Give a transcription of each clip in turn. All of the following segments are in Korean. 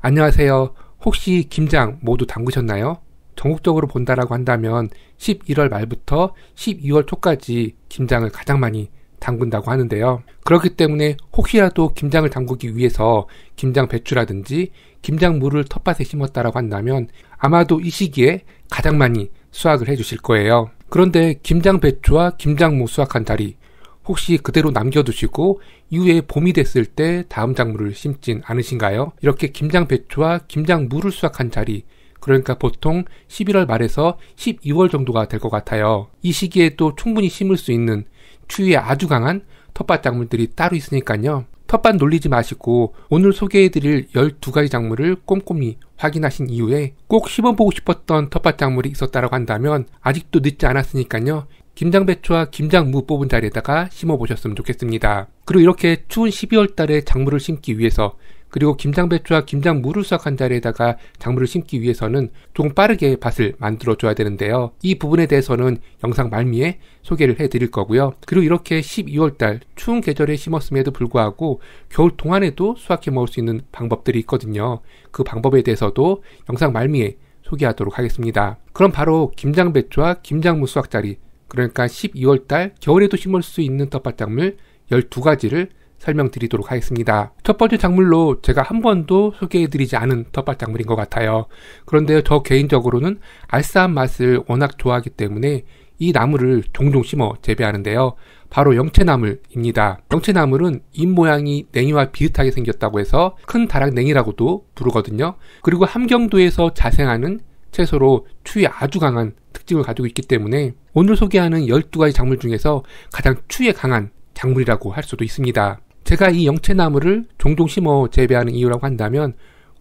안녕하세요. 혹시 김장 모두 담그셨나요? 전국적으로 본다라고 한다면 11월 말부터 12월 초까지 김장을 가장 많이 담근다고 하는데요. 그렇기 때문에 혹시라도 김장을 담그기 위해서 김장 배추라든지 김장물을 텃밭에 심었다라고 한다면 아마도 이 시기에 가장 많이 수확을 해주실 거예요. 그런데 김장 배추와 김장무 수확한 자리 혹시 그대로 남겨두시고 이후에 봄이 됐을 때 다음 작물을 심진 않으신가요? 이렇게 김장배추와 김장무를 수확한 자리 그러니까 보통 11월 말에서 12월 정도가 될 것 같아요. 이 시기에 도 충분히 심을 수 있는 추위에 아주 강한 텃밭 작물들이 따로 있으니까요. 텃밭 놀리지 마시고 오늘 소개해드릴 12가지 작물을 꼼꼼히 확인하신 이후에 꼭 심어보고 싶었던 텃밭 작물이 있었다고 한다면 아직도 늦지 않았으니까요. 김장배추와 김장무 뽑은 자리에다가 심어보셨으면 좋겠습니다. 그리고 이렇게 추운 12월 달에 작물을 심기 위해서 그리고 김장배추와 김장무를 수확한 자리에다가 작물을 심기 위해서는 조금 빠르게 밭을 만들어줘야 되는데요. 이 부분에 대해서는 영상 말미에 소개를 해드릴 거고요. 그리고 이렇게 12월달 추운 계절에 심었음에도 불구하고 겨울 동안에도 수확해 먹을 수 있는 방법들이 있거든요. 그 방법에 대해서도 영상 말미에 소개하도록 하겠습니다. 그럼 바로 김장배추와 김장무 수확자리 그러니까 12월달 겨울에도 심을 수 있는 떡밭작물 12가지를 설명드리도록 하겠습니다. 첫 번째 작물로 제가 한 번도 소개해드리지 않은 텃밭작물인 것 같아요. 그런데 저 개인적으로는 알싸한 맛을 워낙 좋아하기 때문에 이 나무를 종종 심어 재배하는데요. 바로 영채나물입니다. 영채나물은 잎 모양이 냉이와 비슷하게 생겼다고 해서 큰 다락냉이라고도 부르거든요. 그리고 함경도에서 자생하는 채소로 추위 아주 강한 특징을 가지고 있기 때문에 오늘 소개하는 12가지 작물 중에서 가장 추위에 강한 작물이라고 할 수도 있습니다. 제가 이 영채나무를 종종 심어 재배하는 이유라고 한다면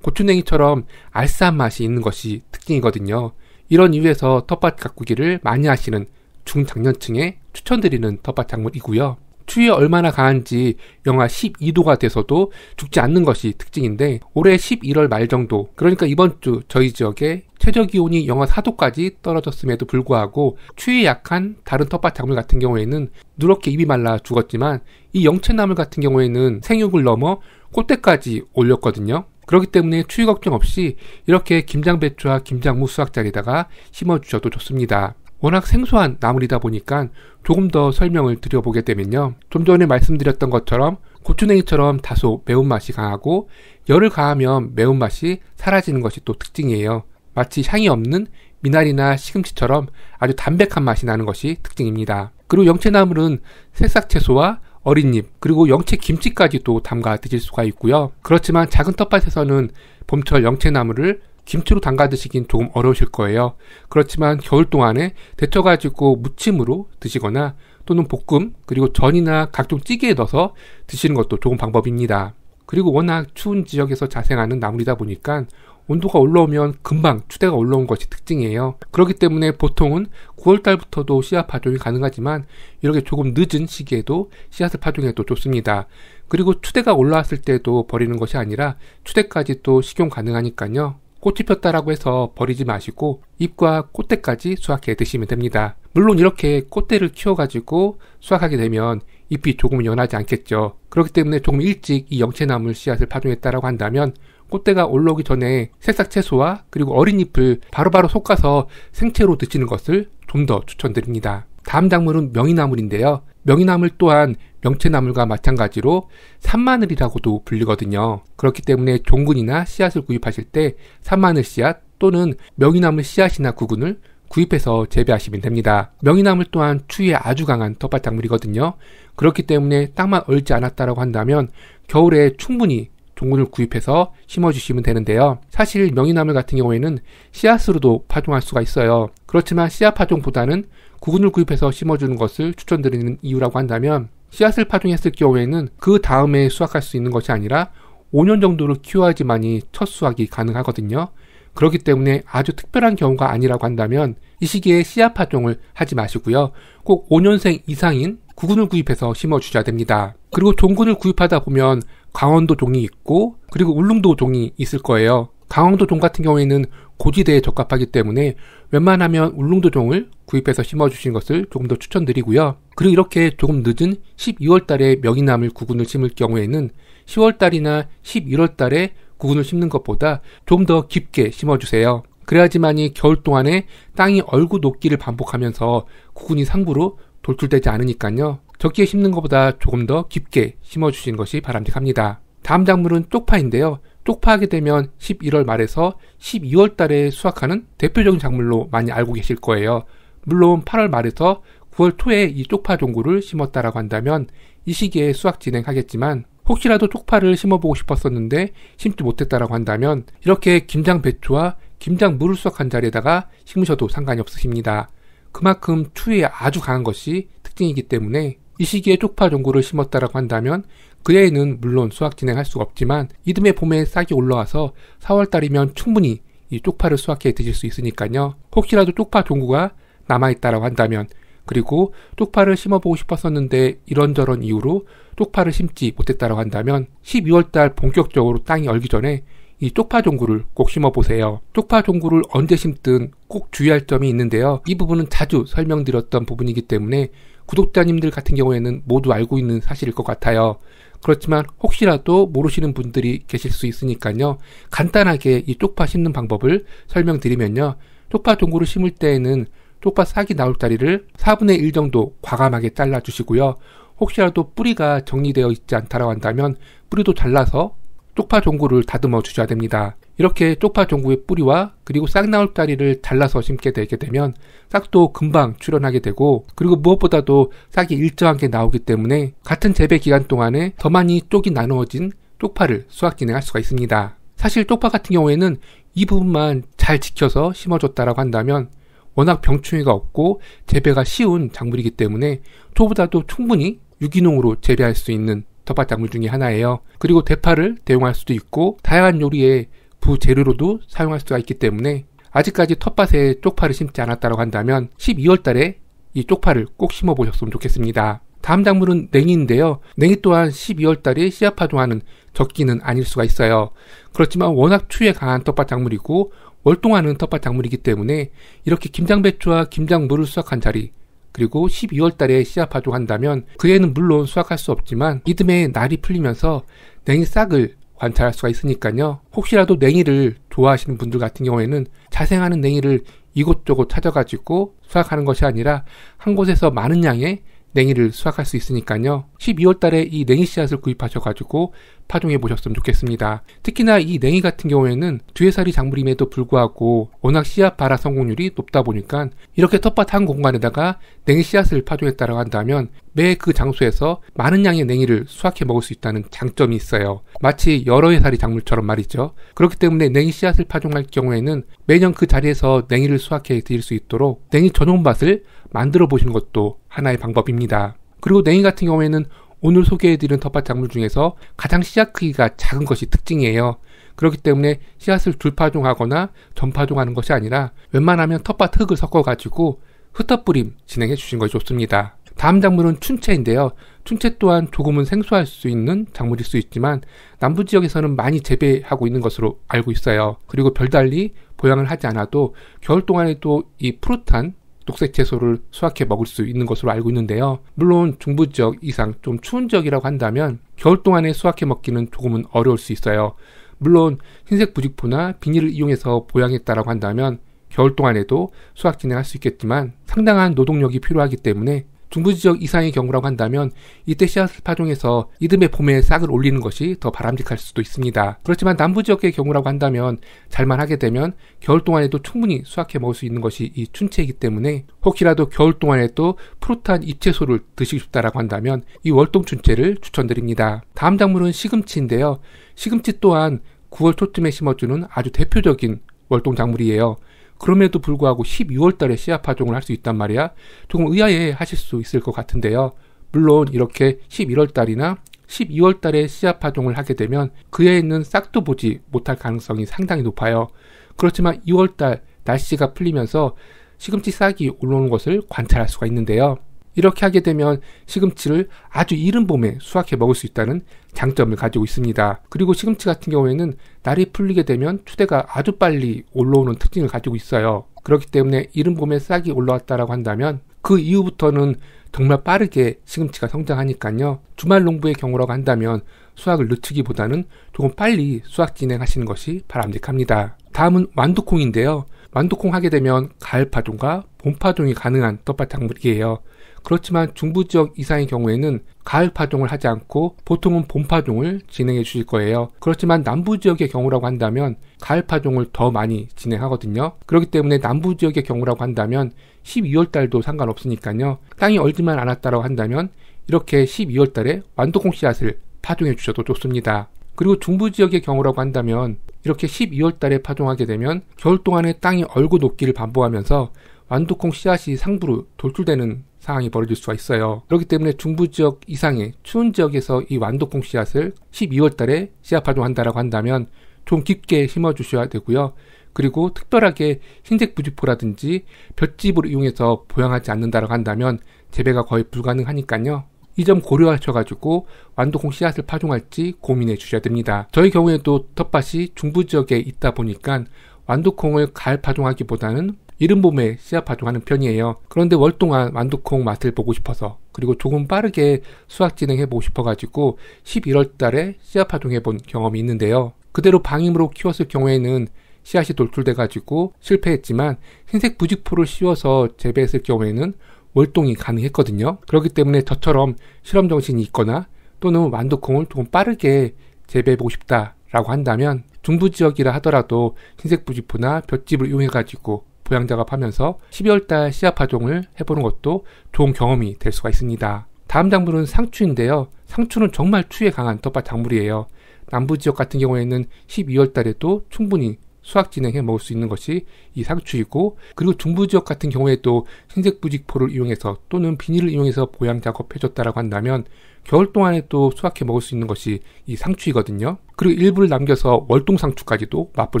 고추냉이처럼 알싸한 맛이 있는 것이 특징이거든요. 이런 이유에서 텃밭 가꾸기를 많이 하시는 중장년층에 추천드리는 텃밭 작물이고요. 추위에 얼마나 강한지 영하 12도가 돼서도 죽지 않는 것이 특징인데 올해 11월 말 정도 그러니까 이번 주 저희 지역에 최저 기온이 영하 4도까지 떨어졌음에도 불구하고 추위에 약한 다른 텃밭 작물 같은 경우에는 누렇게 입이 말라 죽었지만 이 영채나물 같은 경우에는 생육을 넘어 꽃대까지 올렸거든요. 그렇기 때문에 추위 걱정 없이 이렇게 김장배추와 김장무 수확자리에다가 심어주셔도 좋습니다. 워낙 생소한 나물이다 보니까 조금 더 설명을 드려보게 되면요. 좀 전에 말씀드렸던 것처럼 고추냉이처럼 다소 매운맛이 강하고 열을 가하면 매운맛이 사라지는 것이 또 특징이에요. 마치 향이 없는 미나리나 시금치처럼 아주 담백한 맛이 나는 것이 특징입니다. 그리고 영채나물은 새싹 채소와 어린잎 그리고 영채 김치까지도 담가 드실 수가 있고요. 그렇지만 작은 텃밭에서는 봄철 영채나물을 김치로 담가 드시긴 조금 어려우실 거예요. 그렇지만 겨울 동안에 데쳐가지고 무침으로 드시거나 또는 볶음 그리고 전이나 각종 찌개에 넣어서 드시는 것도 좋은 방법입니다. 그리고 워낙 추운 지역에서 자생하는 나물이다 보니까 온도가 올라오면 금방 추대가 올라온 것이 특징이에요. 그렇기 때문에 보통은 9월달부터도 씨앗 파종이 가능하지만 이렇게 조금 늦은 시기에도 씨앗을 파종해도 좋습니다. 그리고 추대가 올라왔을 때도 버리는 것이 아니라 추대까지 도 식용 가능하니까요. 꽃이 폈다라고 해서 버리지 마시고 잎과 꽃대까지 수확해 드시면 됩니다. 물론 이렇게 꽃대를 키워가지고 수확하게 되면 잎이 조금 연하지 않겠죠. 그렇기 때문에 조금 일찍 이 영채나물 씨앗을 파종했다라고 한다면 꽃대가 올라오기 전에 새싹 채소와 그리고 어린 잎을 바로바로 솎아서 생채로 드시는 것을 좀 더 추천드립니다. 다음 작물은 명이나물인데요. 명이나물 또한 명채나물과 마찬가지로 산마늘이라고도 불리거든요. 그렇기 때문에 종근이나 씨앗을 구입하실 때 산마늘 씨앗 또는 명이나물 씨앗이나 구근을 구입해서 재배하시면 됩니다. 명이나물 또한 추위에 아주 강한 텃밭 작물이거든요. 그렇기 때문에 땅만 얼지 않았다라고 한다면 겨울에 충분히 종근을 구입해서 심어주시면 되는데요. 사실 명이나물 같은 경우에는 씨앗으로도 파종할 수가 있어요. 그렇지만 씨앗 파종보다는 구근을 구입해서 심어주는 것을 추천드리는 이유라고 한다면 씨앗을 파종했을 경우에는 그 다음에 수확할 수 있는 것이 아니라 5년 정도를 키워야지만이 첫 수확이 가능하거든요. 그렇기 때문에 아주 특별한 경우가 아니라고 한다면 이 시기에 씨앗 파종을 하지 마시고요. 꼭 5년생 이상인 구근을 구입해서 심어주셔야 됩니다. 그리고 종군을 구입하다 보면 강원도 종이 있고 그리고 울릉도 종이 있을 거예요. 강원도 종 같은 경우에는 고지대에 적합하기 때문에 웬만하면 울릉도 종을 구입해서 심어주신 것을 조금 더 추천드리고요. 그리고 이렇게 조금 늦은 12월 달에 명이나물 구근을 심을 경우에는 10월 달이나 11월 달에 구근을 심는 것보다 좀 더 깊게 심어주세요. 그래야지만이 겨울 동안에 땅이 얼고 녹기를 반복하면서 구근이 상부로 돌출되지 않으니까요. 적기에 심는 것보다 조금 더 깊게 심어주신 것이 바람직합니다. 다음 작물은 쪽파인데요. 쪽파하게 되면 11월 말에서 12월 달에 수확하는 대표적인 작물로 많이 알고 계실 거예요. 물론 8월 말에서 9월 초에 이 쪽파 종구를 심었다라고 한다면 이 시기에 수확 진행하겠지만 혹시라도 쪽파를 심어보고 싶었었는데 심지 못했다라고 한다면 이렇게 김장 배추와 김장 물을 수확한 자리에다가 심으셔도 상관이 없으십니다. 그만큼 추위에 아주 강한 것이 특징이기 때문에 이 시기에 쪽파 종구를 심었다라고 한다면 그해에는 물론 수확 진행할 수가 없지만 이듬해 봄에 싹이 올라와서 4월달이면 충분히 이 쪽파를 수확해 드실 수 있으니까요. 혹시라도 쪽파 종구가 남아있다라고 한다면 그리고 쪽파를 심어보고 싶었었는데 이런저런 이유로 쪽파를 심지 못했다라고 한다면 12월달 본격적으로 땅이 얼기 전에 이 쪽파 종구를 꼭 심어보세요. 쪽파 종구를 언제 심든 꼭 주의할 점이 있는데요. 이 부분은 자주 설명드렸던 부분이기 때문에 구독자님들 같은 경우에는 모두 알고 있는 사실일 것 같아요. 그렇지만 혹시라도 모르시는 분들이 계실 수 있으니까요. 간단하게 이 쪽파 심는 방법을 설명드리면요. 쪽파 동굴을 심을 때에는 쪽파 싹이 나올 다리를 4분의 1 정도 과감하게 잘라주시고요. 혹시라도 뿌리가 정리되어 있지 않다라고 한다면 뿌리도 잘라서 쪽파 종구를 다듬어 주셔야 됩니다. 이렇게 쪽파 종구의 뿌리와 그리고 싹나올다리를 잘라서 심게 되게 되면 싹도 금방 출현하게 되고 그리고 무엇보다도 싹이 일정하게 나오기 때문에 같은 재배 기간 동안에 더 많이 쪽이 나누어진 쪽파를 수확 진행할 수가 있습니다. 사실 쪽파 같은 경우에는 이 부분만 잘 지켜서 심어줬다라고 한다면 워낙 병충해가 없고 재배가 쉬운 작물이기 때문에 초보다도 충분히 유기농으로 재배할 수 있는 텃밭 작물 중에 하나예요. 그리고 대파를 대용할 수도 있고 다양한 요리에 부재료로도 사용할 수가 있기 때문에 아직까지 텃밭에 쪽파를 심지 않았다고 한다면 12월 달에 이 쪽파를 꼭 심어 보셨으면 좋겠습니다. 다음 작물은 냉이인데요. 냉이 또한 12월 달에 씨앗 파종하는 적기는 아닐 수가 있어요. 그렇지만 워낙 추위에 강한 텃밭 작물이고 월동하는 텃밭 작물이기 때문에 이렇게 김장배추와 김장물을 수확한 자리 그리고 12월 달에 씨앗 파종한다면 그해는 물론 수확할 수 없지만 이듬해 날이 풀리면서 냉이 싹을 관찰할 수가 있으니까요. 혹시라도 냉이를 좋아하시는 분들 같은 경우에는 자생하는 냉이를 이곳저곳 찾아가지고 수확하는 것이 아니라 한 곳에서 많은 양의 냉이를 수확할 수 있으니까요. 12월 달에 이 냉이 씨앗을 구입하셔가지고 파종해 보셨으면 좋겠습니다. 특히나 이 냉이 같은 경우에는 뒤에살이 작물임에도 불구하고 워낙 씨앗 발화 성공률이 높다 보니까 이렇게 텃밭 한 공간에다가 냉이 씨앗을 파종했다고 한다면 매 그 장소에서 많은 양의 냉이를 수확해 먹을 수 있다는 장점이 있어요. 마치 여러 해살이 작물처럼 말이죠. 그렇기 때문에 냉이 씨앗을 파종할 경우에는 매년 그 자리에서 냉이를 수확해 드릴 수 있도록 냉이 전용 밭을 만들어 보시는 것도 하나의 방법입니다. 그리고 냉이 같은 경우에는 오늘 소개해드린 텃밭 작물 중에서 가장 씨앗 크기가 작은 것이 특징이에요. 그렇기 때문에 씨앗을 둘파종하거나 전파종하는 것이 아니라 웬만하면 텃밭 흙을 섞어가지고 흩어뿌림 진행해 주신 것이 좋습니다. 다음 작물은 춘채인데요. 춘채 또한 조금은 생소할 수 있는 작물일 수 있지만 남부 지역에서는 많이 재배하고 있는 것으로 알고 있어요. 그리고 별달리 보양을 하지 않아도 겨울 동안에도 이 푸릇한 녹색 채소를 수확해 먹을 수 있는 것으로 알고 있는데요. 물론 중부 지역 이상 좀 추운 지역이라고 한다면 겨울 동안에 수확해 먹기는 조금은 어려울 수 있어요. 물론 흰색 부직포나 비닐을 이용해서 보양했다라고 한다면 겨울 동안에도 수확 진행할 수 있겠지만 상당한 노동력이 필요하기 때문에 중부 지역 이상의 경우라고 한다면 이때 씨앗을 파종해서 이듬해 봄에 싹을 올리는 것이 더 바람직할 수도 있습니다. 그렇지만 남부 지역의 경우라고 한다면 잘만 하게 되면 겨울 동안에도 충분히 수확해 먹을 수 있는 것이 이 춘채이기 때문에 혹시라도 겨울 동안에 또 푸릇한 잎채소를 드시고 싶다라고 한다면 이 월동 춘채를 추천드립니다. 다음 작물은 시금치인데요. 시금치 또한 9월 초쯤에 심어주는 아주 대표적인 월동 작물이에요. 그럼에도 불구하고 12월 달에 씨앗 파종을 할 수 있단 말이야. 조금 의아해 하실 수 있을 것 같은데요. 물론 이렇게 11월 달이나 12월 달에 씨앗 파종을 하게 되면 그에 있는 싹도 보지 못할 가능성이 상당히 높아요. 그렇지만 2월 달 날씨가 풀리면서 시금치 싹이 올라오는 것을 관찰할 수가 있는데요. 이렇게 하게 되면 시금치를 아주 이른 봄에 수확해 먹을 수 있다는 장점을 가지고 있습니다. 그리고 시금치 같은 경우에는 날이 풀리게 되면 추대가 아주 빨리 올라오는 특징을 가지고 있어요. 그렇기 때문에 이른 봄에 싹이 올라왔다라고 한다면 그 이후부터는 정말 빠르게 시금치가 성장하니까요. 주말 농부의 경우라고 한다면 수확을 늦추기보다는 조금 빨리 수확 진행하시는 것이 바람직합니다. 다음은 완두콩인데요. 완두콩 하게 되면 가을 파종과 봄 파종이 가능한 텃밭 작물이에요. 그렇지만 중부 지역 이상의 경우에는 가을 파종을 하지 않고 보통은 봄 파종을 진행해 주실 거예요. 그렇지만 남부 지역의 경우라고 한다면 가을 파종을 더 많이 진행하거든요. 그렇기 때문에 남부 지역의 경우라고 한다면 12월 달도 상관없으니까요. 땅이 얼지만 않았다라고 한다면 이렇게 12월 달에 완두콩 씨앗을 파종해 주셔도 좋습니다. 그리고 중부 지역의 경우라고 한다면 이렇게 12월 달에 파종하게 되면 겨울 동안에 땅이 얼고 녹기를 반복하면서 완두콩 씨앗이 상부로 돌출되는 상황이 벌어질 수가 있어요. 그렇기 때문에 중부 지역 이상의 추운 지역에서 이완도콩 씨앗을 12월 달에 씨앗 파종한다라고 한다면 좀 깊게 심어 주셔야 되고요. 그리고 특별하게 흰색 부지포라든지 볏짚을 이용해서 보양하지 않는다라고 한다면 재배가 거의 불가능하니까요. 이 점 고려하셔가지고 완도콩 씨앗을 파종할지 고민해 주셔야 됩니다. 저희 경우에도 텃밭이 중부 지역에 있다 보니까 완도콩을 가을 파종하기보다는 이른 봄에 씨앗 파종하는 편이에요. 그런데 월 동안 완두콩 맛을 보고 싶어서 그리고 조금 빠르게 수확 진행해보고 싶어가지고 11월 달에 씨앗 파종해본 경험이 있는데요. 그대로 방임으로 키웠을 경우에는 씨앗이 돌출돼가지고 실패했지만 흰색 부직포를 씌워서 재배했을 경우에는 월동이 가능했거든요. 그렇기 때문에 저처럼 실험 정신이 있거나 또는 완두콩을 조금 빠르게 재배해보고 싶다라고 한다면 중부 지역이라 하더라도 흰색 부직포나 볏짚을 이용해가지고 보양 작업하면서 12월달 시앗 파종을 해보는 것도 좋은 경험이 될 수가 있습니다. 다음 작물은 상추인데요. 상추는 정말 추위에 강한 덮밥 작물이에요. 남부 지역 같은 경우에는 12월달에도 충분히 수확 진행해 먹을 수 있는 것이 이 상추이고 그리고 중부 지역 같은 경우에도 흰색 부직포를 이용해서 또는 비닐을 이용해서 보양 작업해줬다라고 한다면 겨울 동안에 또 수확해 먹을 수 있는 것이 이 상추이거든요. 그리고 일부를 남겨서 월동 상추까지도 맛볼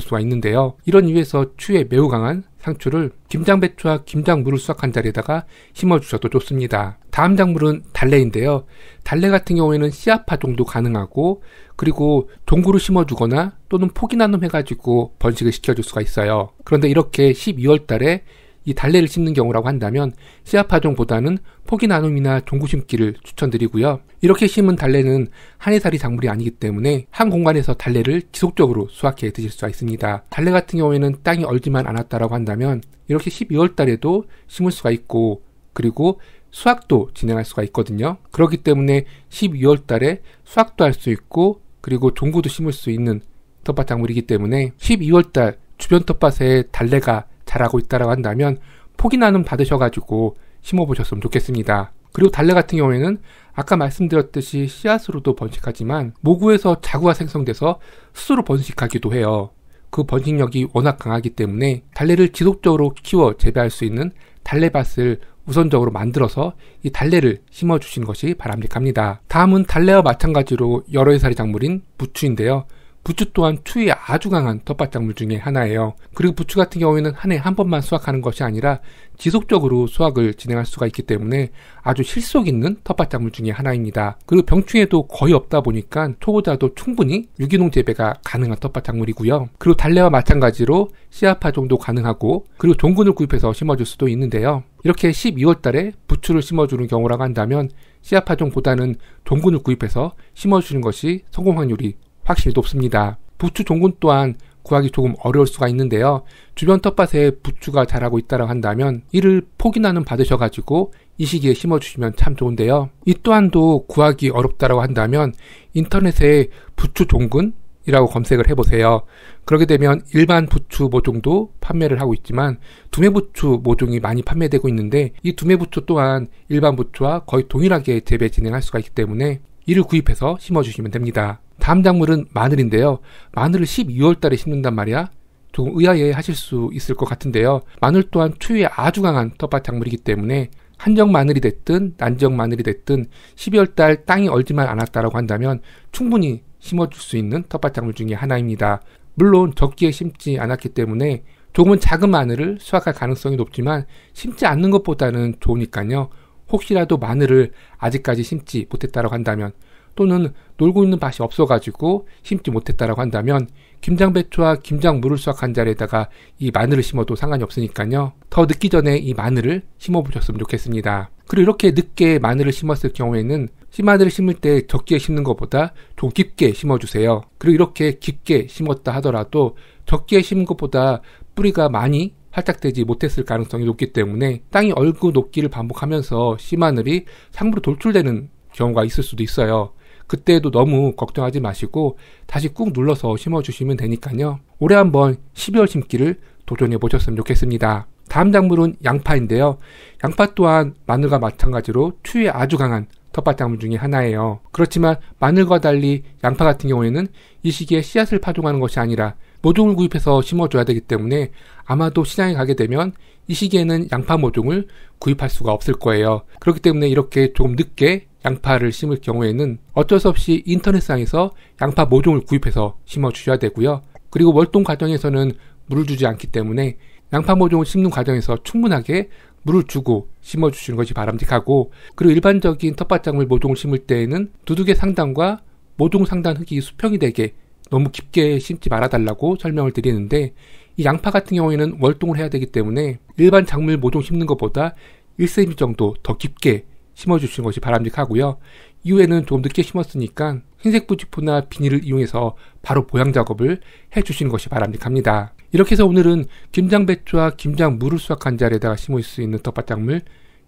수가 있는데요. 이런 이유에서 추에 매우 강한 상추를 김장배추와 김장물을 수확한 자리에다가 심어주셔도 좋습니다. 다음 작물은 달래인데요. 달래 같은 경우에는 씨앗파 정도 가능하고 그리고 동굴을 심어주거나 또는 포기나눔 해가지고 번식을 시켜줄 수가 있어요. 그런데 이렇게 12월 달에 이 달래를 심는 경우라고 한다면 씨앗파종보다는 포기 나눔이나 종구 심기를 추천드리고요. 이렇게 심은 달래는 한 해살이 작물이 아니기 때문에 한 공간에서 달래를 지속적으로 수확해 드실 수가 있습니다. 달래 같은 경우에는 땅이 얼지만 않았다라고 한다면 이렇게 12월 달에도 심을 수가 있고 그리고 수확도 진행할 수가 있거든요. 그렇기 때문에 12월 달에 수확도 할 수 있고 그리고 종구도 심을 수 있는 텃밭 작물이기 때문에 12월 달 주변 텃밭에 달래가 잘하고 있다라고 한다면 포기나눔 받으셔가지고 심어보셨으면 좋겠습니다. 그리고 달래 같은 경우에는 아까 말씀드렸듯이 씨앗으로도 번식하지만 모구에서 자구가 생성돼서 스스로 번식하기도 해요. 그 번식력이 워낙 강하기 때문에 달래를 지속적으로 키워 재배할 수 있는 달래밭을 우선적으로 만들어서 이 달래를 심어 주신 것이 바람직합니다. 다음은 달래와 마찬가지로 여러 해살이 작물인 부추인데요. 부추 또한 추위에 아주 강한 텃밭작물 중에 하나예요. 그리고 부추 같은 경우에는 한 해 한 번만 수확하는 것이 아니라 지속적으로 수확을 진행할 수가 있기 때문에 아주 실속 있는 텃밭작물 중에 하나입니다. 그리고 병충해도 거의 없다 보니까 초보자도 충분히 유기농 재배가 가능한 텃밭작물이고요. 그리고 달래와 마찬가지로 씨앗파 종도 가능하고 그리고 종근을 구입해서 심어줄 수도 있는데요. 이렇게 12월 달에 부추를 심어주는 경우라고 한다면 씨앗파종보다는 종근을 구입해서 심어주는 것이 성공 확률이 확실히 높습니다. 부추 종근 또한 구하기 조금 어려울 수가 있는데요. 주변 텃밭에 부추가 자라고 있다고 한다면 이를 포기나는 받으셔가지고 이 시기에 심어주시면 참 좋은데요. 이 또한도 구하기 어렵다고 한다면 인터넷에 부추 종근이라고 검색을 해보세요. 그렇게 되면 일반 부추 모종도 판매를 하고 있지만 두메부추 모종이 많이 판매되고 있는데 이 두메부추 또한 일반 부추와 거의 동일하게 재배 진행할 수가 있기 때문에 이를 구입해서 심어주시면 됩니다. 다음 작물은 마늘인데요. 마늘을 12월 달에 심는단 말이야. 조금 의아해 하실 수 있을 것 같은데요. 마늘 또한 추위에 아주 강한 텃밭 작물이기 때문에 한정 마늘이 됐든 난정 마늘이 됐든 12월 달 땅이 얼지만 않았다라고 한다면 충분히 심어줄 수 있는 텃밭 작물 중에 하나입니다. 물론 적기에 심지 않았기 때문에 조금은 작은 마늘을 수확할 가능성이 높지만 심지 않는 것보다는 좋으니까요. 혹시라도 마늘을 아직까지 심지 못했다고 라 한다면 또는 놀고 있는 밭이 없어가지고 심지 못했다라고 한다면 김장배추와 김장무를 수확한 자리에다가 이 마늘을 심어도 상관이 없으니까요. 더 늦기 전에 이 마늘을 심어보셨으면 좋겠습니다. 그리고 이렇게 늦게 마늘을 심었을 경우에는 씨마늘을 심을 때 적게 심는 것보다 좀 깊게 심어주세요. 그리고 이렇게 깊게 심었다 하더라도 적게 심은 것보다 뿌리가 많이 활착되지 못했을 가능성이 높기 때문에 땅이 얼고 녹기를 반복하면서 씨마늘이 상부로 돌출되는 경우가 있을 수도 있어요. 그때도 너무 걱정하지 마시고 다시 꾹 눌러서 심어주시면 되니까요. 올해 한번 12월 심기를 도전해 보셨으면 좋겠습니다. 다음 작물은 양파인데요. 양파 또한 마늘과 마찬가지로 추위에 아주 강한 텃밭작물 중에 하나예요. 그렇지만 마늘과 달리 양파 같은 경우에는 이 시기에 씨앗을 파종하는 것이 아니라 모종을 구입해서 심어줘야 되기 때문에 아마도 시장에 가게 되면 이 시기에는 양파 모종을 구입할 수가 없을 거예요. 그렇기 때문에 이렇게 조금 늦게 양파를 심을 경우에는 어쩔 수 없이 인터넷상에서 양파 모종을 구입해서 심어주셔야 되고요. 그리고 월동 과정에서는 물을 주지 않기 때문에 양파 모종을 심는 과정에서 충분하게 물을 주고 심어주시는 것이 바람직하고 그리고 일반적인 텃밭작물 모종을 심을 때에는 두둑의 상단과 모종 상단 흙이 수평이 되게 너무 깊게 심지 말아달라고 설명을 드리는데 이 양파 같은 경우에는 월동을 해야 되기 때문에 일반 작물 모종 심는 것보다 1cm 정도 더 깊게 심어주시는 것이 바람직하고요. 이후에는 조금 늦게 심었으니까 흰색 부직포나 비닐을 이용해서 바로 보양 작업을 해주시는 것이 바람직합니다. 이렇게 해서 오늘은 김장배추와 김장무를 수확한 자리에다가 심을 수 있는 텃밭작물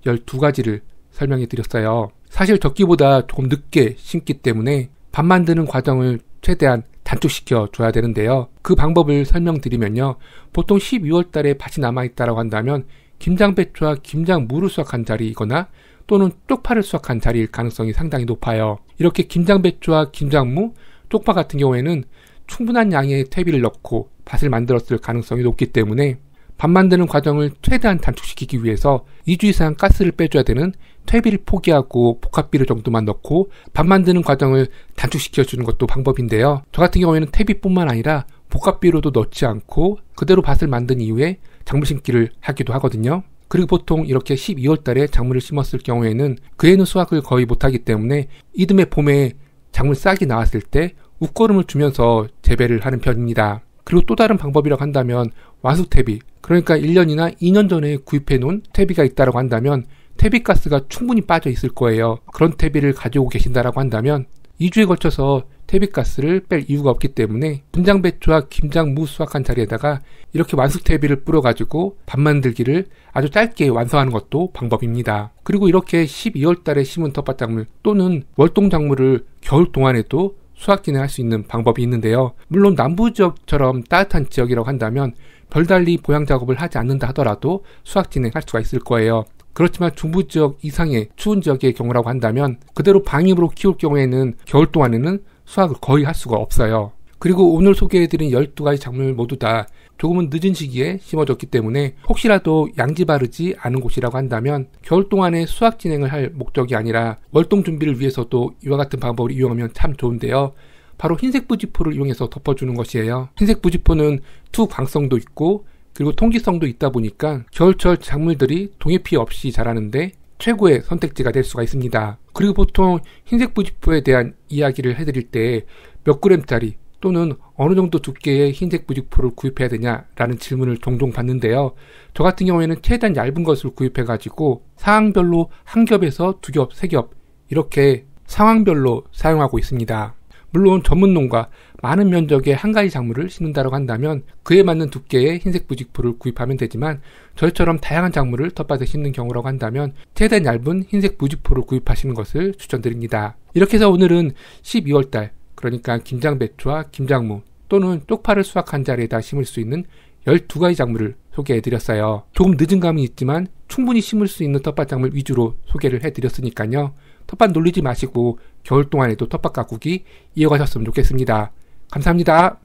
12가지를 설명해 드렸어요. 사실 적기보다 조금 늦게 심기 때문에 밥 만드는 과정을 최대한 단축시켜 줘야 되는데요. 그 방법을 설명드리면요. 보통 12월 달에 밭이 남아있다라고 한다면 김장배추와 김장무를 수확한 자리이거나 또는 쪽파를 수확한 자리일 가능성이 상당히 높아요. 이렇게 김장배추와 김장무, 쪽파 같은 경우에는 충분한 양의 퇴비를 넣고 밭을 만들었을 가능성이 높기 때문에 밥 만드는 과정을 최대한 단축시키기 위해서 2주 이상 가스를 빼줘야 되는 퇴비를 포기하고 복합비료 정도만 넣고 밥 만드는 과정을 단축시켜주는 것도 방법인데요. 저 같은 경우에는 퇴비뿐만 아니라 복합비료도 넣지 않고 그대로 밭을 만든 이후에 작물 심기를 하기도 하거든요. 그리고 보통 이렇게 12월 달에 작물을 심었을 경우에는 그해는 수확을 거의 못하기 때문에 이듬해 봄에 작물 싹이 나왔을 때 웃거름을 주면서 재배를 하는 편입니다. 그리고 또 다른 방법이라고 한다면 완수 퇴비 그러니까 1년이나 2년 전에 구입해 놓은 퇴비가 있다라고 한다면 퇴비 가스가 충분히 빠져 있을 거예요. 그런 퇴비를 가지고 계신다라고 한다면 2주에 걸쳐서 퇴비가스를 뺄 이유가 없기 때문에 분장 배추와 김장 무 수확한 자리에다가 이렇게 완숙 퇴비를 뿌려가지고 밥 만들기를 아주 짧게 완성하는 것도 방법입니다. 그리고 이렇게 12월 달에 심은 텃밭작물 또는 월동작물을 겨울 동안에도 수학 진행할 수 있는 방법이 있는데요. 물론 남부 지역처럼 따뜻한 지역이라고 한다면 별달리 보양 작업을 하지 않는다 하더라도 수학 진행할 수가 있을 거예요. 그렇지만 중부 지역 이상의 추운 지역의 경우라고 한다면 그대로 방임으로 키울 경우에는 겨울 동안에는 수학을 거의 할 수가 없어요. 그리고 오늘 소개해드린 12가지 작물 모두 다 조금은 늦은 시기에 심어졌기 때문에 혹시라도 양지 바르지 않은 곳이라고 한다면 겨울 동안에 수확 진행을 할 목적이 아니라 월동 준비를 위해서도 이와 같은 방법을 이용하면 참 좋은데요. 바로 흰색 부지포를 이용해서 덮어주는 것이에요. 흰색 부지포는 투광성도 있고 그리고 통기성도 있다 보니까 겨울철 작물들이 동해 피 없이 자라는데 최고의 선택지가 될 수가 있습니다. 그리고 보통 흰색 부지포에 대한 이야기를 해드릴 때 몇 그램짜리 또는 어느 정도 두께의 흰색 부직포를 구입해야 되냐라는 질문을 종종 받는데요. 저 같은 경우에는 최대한 얇은 것을 구입해가지고 상황별로 한 겹에서 두 겹, 세 겹 이렇게 상황별로 사용하고 있습니다. 물론 전문농가 많은 면적의 한 가지 작물을 심는다고 한다면 그에 맞는 두께의 흰색 부직포를 구입하면 되지만 저희처럼 다양한 작물을 텃밭에 심는 경우라고 한다면 최대한 얇은 흰색 부직포를 구입하시는 것을 추천드립니다. 이렇게 해서 오늘은 12월달 그러니까 김장배추와 김장무 또는 쪽파를 수확한 자리에다 심을 수 있는 12가지 작물을 소개해드렸어요. 조금 늦은 감이 있지만 충분히 심을 수 있는 텃밭 작물 위주로 소개를 해드렸으니까요. 텃밭 놀리지 마시고 겨울 동안에도 텃밭 가꾸기 이어가셨으면 좋겠습니다. 감사합니다.